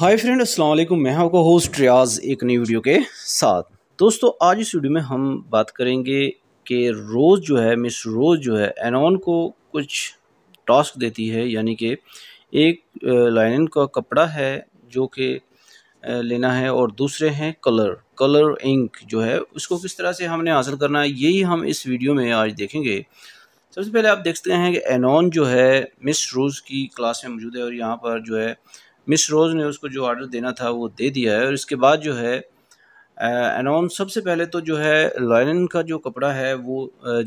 hi friend अस्सलाम वालेकुम मैं आपका होस्ट रियाज एक नई वीडियो के साथ दोस्तों आज इस वीडियो में हम बात करेंगे कि रोज़ जो है मिस रोज़ जो है एनॉन को कुछ टास्क देती है यानी कि एक लाइनन का कपड़ा है जो कि लेना है और दूसरे हैं कलर कलर इंक जो है उसको किस तरह से हमने हासिल करना है यही हम इस वीडियो में आज देखेंगे सबसे पहले आप देखते हैं कि एनॉन जो है मिस रोज़ की क्लास में मौजूद है और यहाँ पर जो है मिस रोज़ ने उसको जो ऑर्डर देना था वो दे दिया है और इसके बाद जो है अनाउंस सबसे पहले तो जो है लॉयन का जो कपड़ा है वो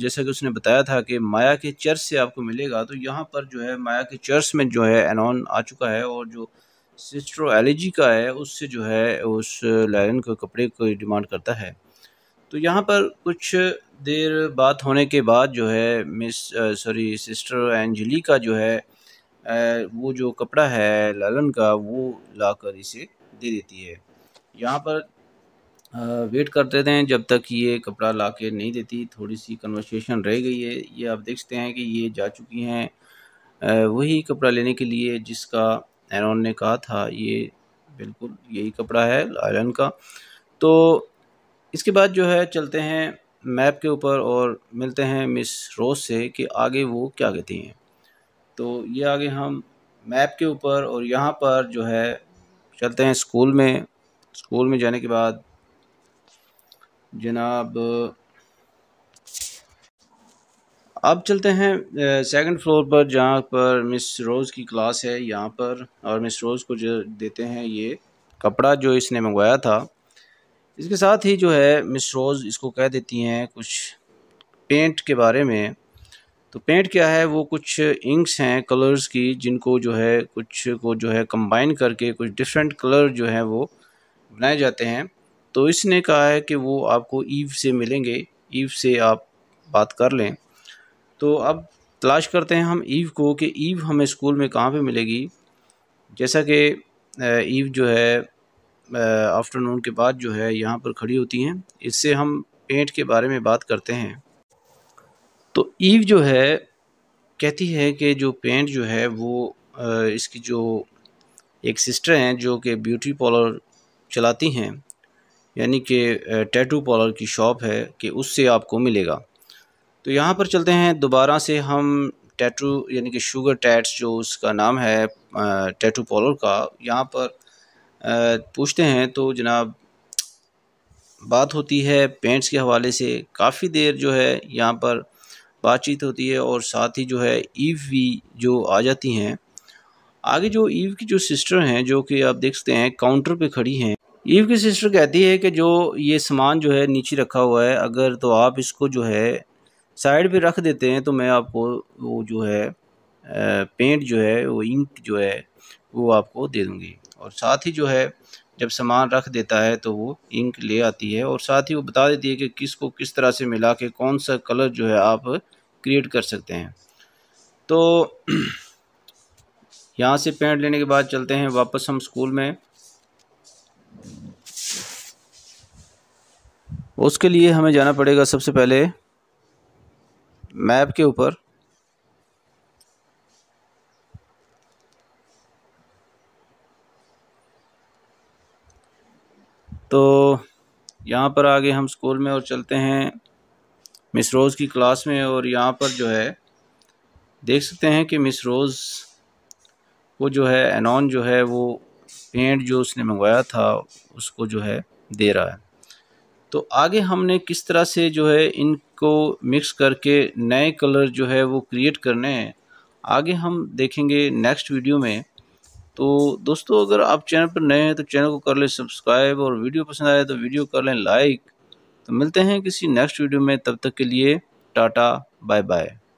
जैसा कि उसने बताया था कि माया के चर्च से आपको मिलेगा तो यहाँ पर जो है माया के चर्च में जो है एनॉन आ चुका है और जो सिस्ट्रो एलिजी का है उससे जो है उस लॉयन के कपड़े को डिमांड करता है तो यहाँ पर कुछ देर बात होने के बाद जो है मिस सॉरी सिस्टर एंजली का जो है वो जो कपड़ा है लालन का वो लाकर इसे दे देती है यहाँ पर वेट करते थे जब तक ये कपड़ा ला के नहीं देती थोड़ी सी कन्वर्सेशन रह गई है ये आप देखते हैं कि ये जा चुकी हैं वही कपड़ा लेने के लिए जिसका एनॉन ने कहा था ये बिल्कुल यही कपड़ा है लालन का तो इसके बाद जो है चलते हैं मैप के ऊपर और मिलते हैं मिस रोज़ से कि आगे वो क्या कहती हैं तो ये आगे हम मैप के ऊपर और यहाँ पर जो है चलते हैं स्कूल में स्कूल में जाने के बाद जनाब अब चलते हैं सेकंड फ्लोर पर जहाँ पर मिस रोज़ की क्लास है यहाँ पर और मिस रोज़ को जो देते हैं ये कपड़ा जो इसने मंगवाया था इसके साथ ही जो है मिस रोज़ इसको कह देती हैं कुछ पेंट के बारे में तो पेंट क्या है वो कुछ इंक्स हैं कलर्स की जिनको जो है कुछ को जो है कंबाइन करके कुछ डिफरेंट कलर जो है वो बनाए जाते हैं तो इसने कहा है कि वो आपको ईव से मिलेंगे ईव से आप बात कर लें तो अब तलाश करते हैं हम ईव को कि ईव हमें स्कूल में कहाँ पे मिलेगी जैसा कि ईव जो है आफ्टरनून के बाद जो है यहाँ पर खड़ी होती हैं इससे हम पेंट के बारे में बात करते हैं तो ईव जो है कहती है कि जो पेंट जो है वो इसकी जो एक सिस्टर हैं जो कि ब्यूटी पार्लर चलाती हैं यानी कि टैटू पार्लर की शॉप है कि उससे आपको मिलेगा तो यहाँ पर चलते हैं दोबारा से हम टैटू यानी कि शुगर टैट्स जो उसका नाम है टैटू पार्लर का यहाँ पर पूछते हैं तो जनाब बात होती है पेंट्स के हवाले से काफ़ी देर जो है यहाँ पर बातचीत होती है और साथ ही जो है ईव भी जो आ जाती हैं आगे जो ईव की जो सिस्टर हैं जो कि आप देख सकते हैं काउंटर पे खड़ी हैं ईव की सिस्टर कहती है कि जो ये सामान जो है नीचे रखा हुआ है अगर तो आप इसको जो है साइड पे रख देते हैं तो मैं आपको वो जो है पेंट जो है वो इंक जो है वो आपको दे दूँगी और साथ ही जो है जब सामान रख देता है तो वो इंक ले आती है और साथ ही वो बता देती है कि किस को किस तरह से मिला के कौन सा कलर जो है आप क्रिएट कर सकते हैं तो यहाँ से पेंट लेने के बाद चलते हैं वापस हम स्कूल में उसके लिए हमें जाना पड़ेगा सबसे पहले मैप के ऊपर तो यहाँ पर आगे हम स्कूल में और चलते हैं मिस रोज़ की क्लास में और यहाँ पर जो है देख सकते हैं कि मिस रोज़ वो जो है एनॉन जो है वो पेंट जो उसने मंगवाया था उसको जो है दे रहा है तो आगे हमने किस तरह से जो है इनको मिक्स करके नए कलर जो है वो क्रिएट करने हैं आगे हम देखेंगे नेक्स्ट वीडियो में तो दोस्तों अगर आप चैनल पर नए हैं तो चैनल को कर लें सब्सक्राइब और वीडियो पसंद आए तो वीडियो कर लें लाइक तो मिलते हैं किसी नेक्स्ट वीडियो में तब तक के लिए टाटा बाय बाय